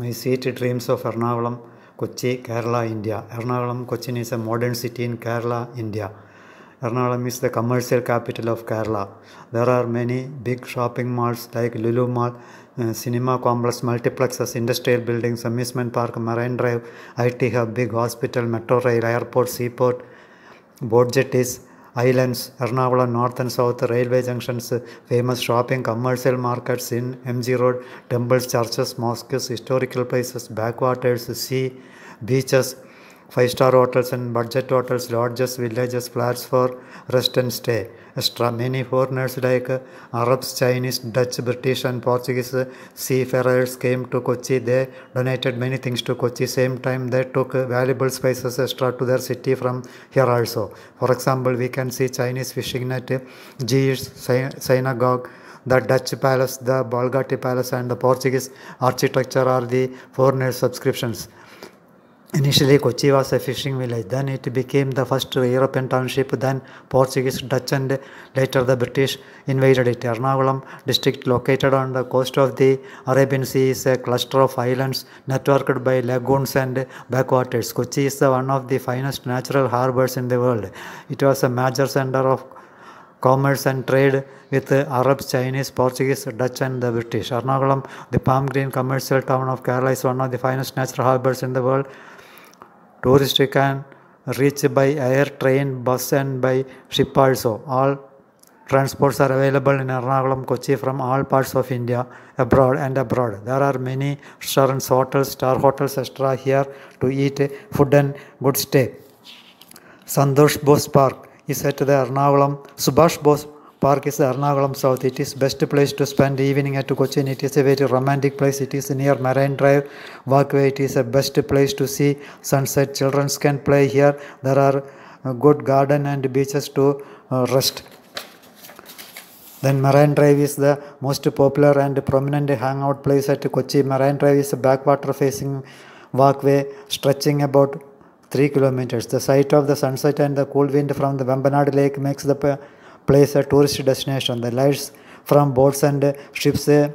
My sweet dreams of Ernakulam, Kochi, Kerala, India. Ernakulam, Cochin is a modern city in Kerala, India. Ernakulam is the commercial capital of Kerala. There are many big shopping malls like Lulu Mall, uh, cinema complex, multiplexes, industrial buildings, amusement park, marine drive, IT hub, big hospital, metro rail, airport, seaport, boat jetties, islands, Ernakulam North and South railway junctions, famous shopping, commercial markets in MG Road, temples, churches, mosques, historical places, backwaters, sea, beaches, five star hotels and budget hotels, lodges, villages, flats for rest and stay. Many foreigners like uh, Arabs, Chinese, Dutch, British, and Portuguese seafarers came to Kochi. They donated many things to Kochi. Same time, they took valuable spices extra to their city from here also. For example, we can see Chinese fishing net, Jewish synagogue, the Dutch palace, the Balgati palace, and the Portuguese architecture are the foreigners' subscriptions. Initially, Kochi was a fishing village, then it became the first European township, then Portuguese, Dutch, and later the British invaded it. Ernakulam district, located on the coast of the Arabian Sea, is a cluster of islands networked by lagoons and backwaters. Kochi is one of the finest natural harbors in the world. It was a major center of commerce and trade with Arabs, Chinese, Portuguese, Dutch, and the British. Ernakulam, the palm green commercial town of Kerala, is one of the finest natural harbors in the world. Tourists can reach by air, train, bus and by ship also. All transports are available in Ernakulam, Kochi from all parts of India, abroad and abroad. There are many restaurants, hotels, star hotels, etc. here to eat food and good stay. Sandosh Bose Park is at the Ernakulam Subhash Bose Park is Ernakulam South. It is best place to spend evening at Cochin. It is a very romantic place. It is near Marine Drive Walkway. It is a best place to see sunset. Children can play here. There are uh, good garden and beaches to uh, rest. Then Marine Drive is the most popular and prominent hangout place at Kochi. Marine Drive is a backwater facing walkway stretching about 3 kilometers. The sight of the sunset and the cool wind from the Vembanad lake makes the uh, place a tourist destination. The lights from boats and ships eh,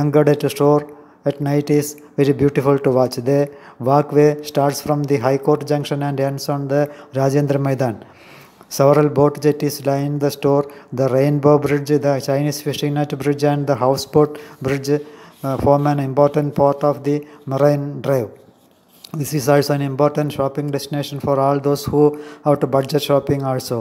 anchored at shore at night is very beautiful to watch. The walkway starts from the High Court Junction and ends on the Rajendra Maidan. Several boat jetties line the shore. The Rainbow Bridge, the Chinese Fishing Net Bridge, and the Houseboat Bridge uh, form an important part of the marine drive. This is also an important shopping destination for all those who have to budget shopping also.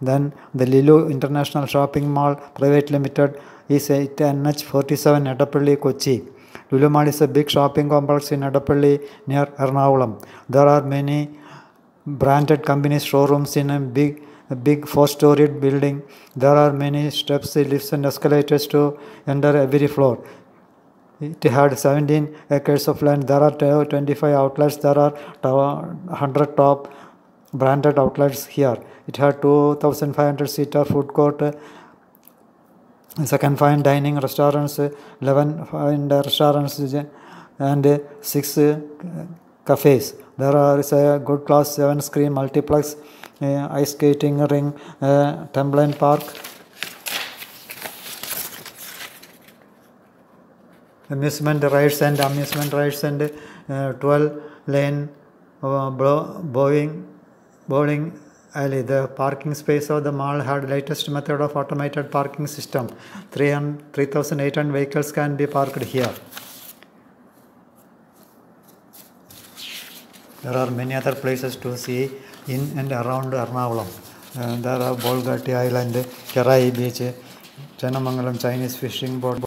Then the Lilu International Shopping Mall Private Limited is at NH47 Edapalli, Kochi. Lulu Mall is a big shopping complex in Edapalli near Ernakulam. There are many branded companies showrooms in a big a big 4 storied building. There are many steps, lifts and escalators to enter every floor. It had 17 acres of land. There are 25 outlets. There are 100 top branded outlets here. It had 2,500 seater uh, food court, uh, second fine dining restaurants, 11 fine restaurants, uh, and 6 cafes. There is a good class 7 screen multiplex, uh, ice skating ring, uh, Templin Park. Amusement rides and amusement rides and uh, 12 lane uh, bowling bowling alley. The parking space of the mall had latest method of automated parking system. 3,800 vehicles can be parked here. There are many other places to see in and around Arnavalam. Uh, there are Bolgati Island, Kerala Beach, Chenamangalam Chinese Fishing boat.